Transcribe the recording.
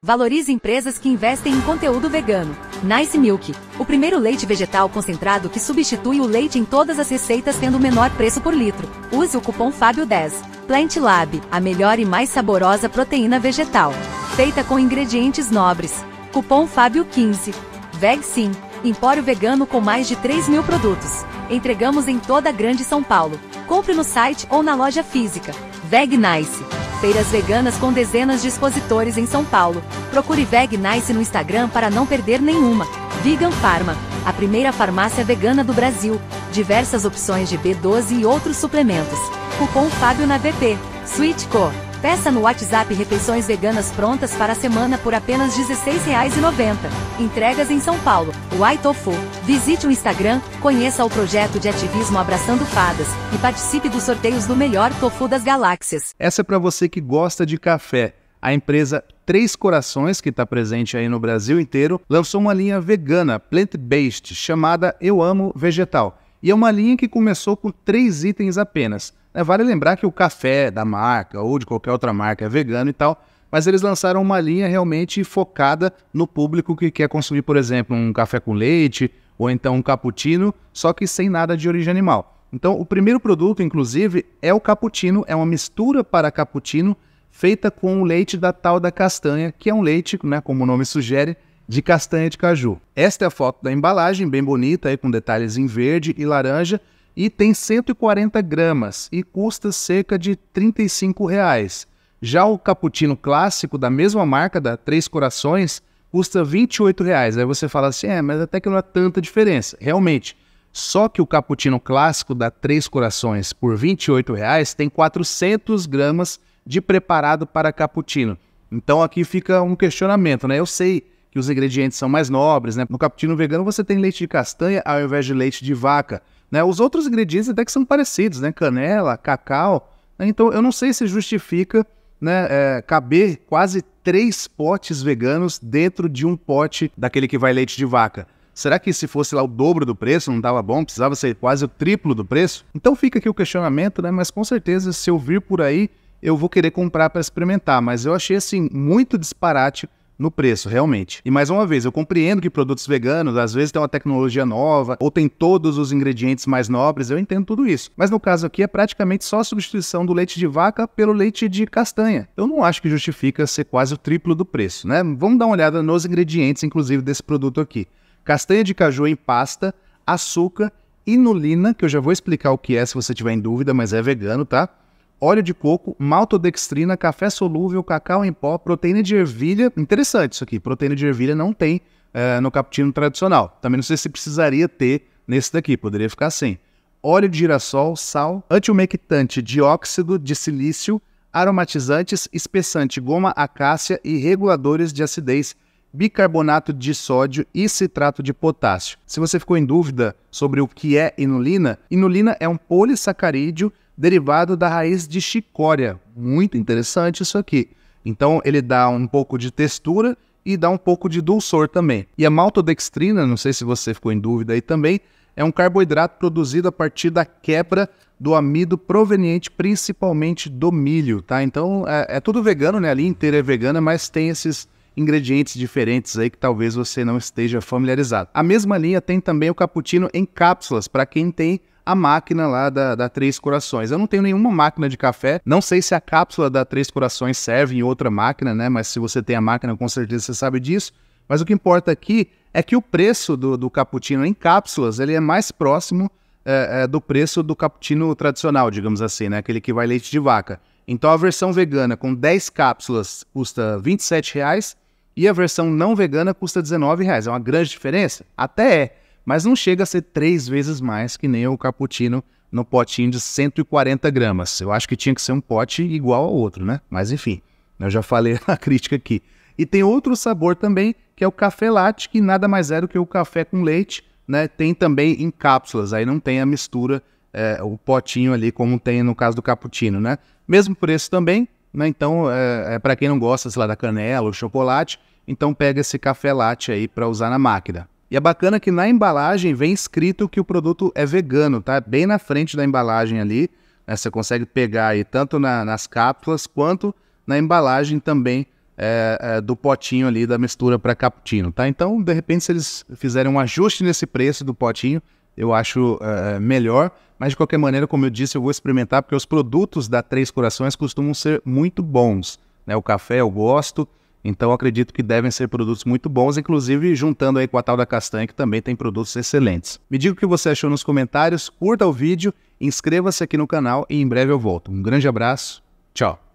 Valorize empresas que investem em conteúdo vegano. Nice Milk, o primeiro leite vegetal concentrado que substitui o leite em todas as receitas tendo o menor preço por litro. Use o cupom Fábio10. Plant Lab, a melhor e mais saborosa proteína vegetal. Feita com ingredientes nobres. Cupom Fábio15. VegSim, empório vegano com mais de 3 mil produtos. Entregamos em toda a Grande São Paulo. Compre no site ou na loja física. VegNice feiras veganas com dezenas de expositores em São Paulo. Procure Veg Nice no Instagram para não perder nenhuma. Vegan Pharma, a primeira farmácia vegana do Brasil. Diversas opções de B12 e outros suplementos. Cupom Fábio na VP. Sweet Co. Peça no WhatsApp refeições veganas prontas para a semana por apenas R$ 16,90. Entregas em São Paulo, White Tofu. Visite o Instagram, conheça o projeto de ativismo Abraçando Fadas e participe dos sorteios do melhor tofu das galáxias. Essa é para você que gosta de café. A empresa Três Corações, que está presente aí no Brasil inteiro, lançou uma linha vegana, plant-based, chamada Eu Amo Vegetal e é uma linha que começou com três itens apenas. Né? Vale lembrar que o café da marca ou de qualquer outra marca é vegano e tal, mas eles lançaram uma linha realmente focada no público que quer consumir, por exemplo, um café com leite ou então um cappuccino, só que sem nada de origem animal. Então, o primeiro produto, inclusive, é o cappuccino, é uma mistura para cappuccino feita com o leite da tal da castanha, que é um leite, né, como o nome sugere, de castanha de caju. Esta é a foto da embalagem, bem bonita, aí, com detalhes em verde e laranja, e tem 140 gramas e custa cerca de R$ 35. Reais. Já o cappuccino clássico da mesma marca, da Três Corações, custa R$ 28. Reais. Aí você fala assim, é, mas até que não é tanta diferença. Realmente, só que o cappuccino clássico da Três Corações por R$ 28 reais tem 400 gramas de preparado para cappuccino. Então aqui fica um questionamento, né? Eu sei que os ingredientes são mais nobres, né? No cappuccino vegano você tem leite de castanha ao invés de leite de vaca, né? Os outros ingredientes até que são parecidos, né? Canela, cacau. Né? Então eu não sei se justifica, né? É, caber quase três potes veganos dentro de um pote daquele que vai leite de vaca. Será que se fosse lá o dobro do preço não estava bom? Precisava ser quase o triplo do preço? Então fica aqui o questionamento, né? Mas com certeza se eu vir por aí eu vou querer comprar para experimentar, mas eu achei assim muito disparate no preço, realmente. E mais uma vez, eu compreendo que produtos veganos às vezes têm uma tecnologia nova ou tem todos os ingredientes mais nobres, eu entendo tudo isso. Mas no caso aqui é praticamente só a substituição do leite de vaca pelo leite de castanha. Eu não acho que justifica ser quase o triplo do preço, né? Vamos dar uma olhada nos ingredientes, inclusive, desse produto aqui: castanha de caju em pasta, açúcar, inulina, que eu já vou explicar o que é se você tiver em dúvida, mas é vegano, tá? óleo de coco, maltodextrina, café solúvel, cacau em pó, proteína de ervilha. Interessante isso aqui. Proteína de ervilha não tem é, no cappuccino tradicional. Também não sei se precisaria ter nesse daqui, poderia ficar sem. Assim. Óleo de girassol, sal, antiumectante, dióxido de silício, aromatizantes, espessante, goma acácia e reguladores de acidez, bicarbonato de sódio e citrato de potássio. Se você ficou em dúvida sobre o que é inulina, inulina é um polissacarídeo derivado da raiz de chicória. Muito interessante isso aqui. Então ele dá um pouco de textura e dá um pouco de dulçor também. E a maltodextrina, não sei se você ficou em dúvida aí também, é um carboidrato produzido a partir da quebra do amido proveniente principalmente do milho, tá? Então é, é tudo vegano, né? A linha inteira é vegana, mas tem esses ingredientes diferentes aí que talvez você não esteja familiarizado. A mesma linha tem também o cappuccino em cápsulas para quem tem a máquina lá da, da Três Corações. Eu não tenho nenhuma máquina de café, não sei se a cápsula da Três Corações serve em outra máquina, né? Mas se você tem a máquina, com certeza você sabe disso. Mas o que importa aqui é que o preço do, do cappuccino em cápsulas ele é mais próximo é, é, do preço do cappuccino tradicional, digamos assim, né? Aquele que vai leite de vaca. Então a versão vegana com 10 cápsulas custa R$ 27 reais, e a versão não vegana custa R$ reais. É uma grande diferença? Até é mas não chega a ser três vezes mais que nem o cappuccino no potinho de 140 gramas. Eu acho que tinha que ser um pote igual ao outro, né? Mas enfim, eu já falei na crítica aqui. E tem outro sabor também, que é o café latte, que nada mais é do que o café com leite, né? Tem também em cápsulas, aí não tem a mistura, é, o potinho ali, como tem no caso do cappuccino, né? Mesmo preço também, né? Então, eh, é, é para quem não gosta, sei lá, da canela ou chocolate, então pega esse café latte aí para usar na máquina. E é bacana que na embalagem vem escrito que o produto é vegano, tá? Bem na frente da embalagem ali. Né? Você consegue pegar aí tanto na, nas cápsulas quanto na embalagem também é, é, do potinho ali da mistura para cappuccino, tá? Então, de repente, se eles fizerem um ajuste nesse preço do potinho, eu acho é, é, melhor. Mas, de qualquer maneira, como eu disse, eu vou experimentar, porque os produtos da Três Corações costumam ser muito bons. Né? O café eu gosto, então acredito que devem ser produtos muito bons, inclusive juntando aí com a tal da castanha, que também tem produtos excelentes. Me diga o que você achou nos comentários, curta o vídeo, inscreva-se aqui no canal e em breve eu volto. Um grande abraço, tchau!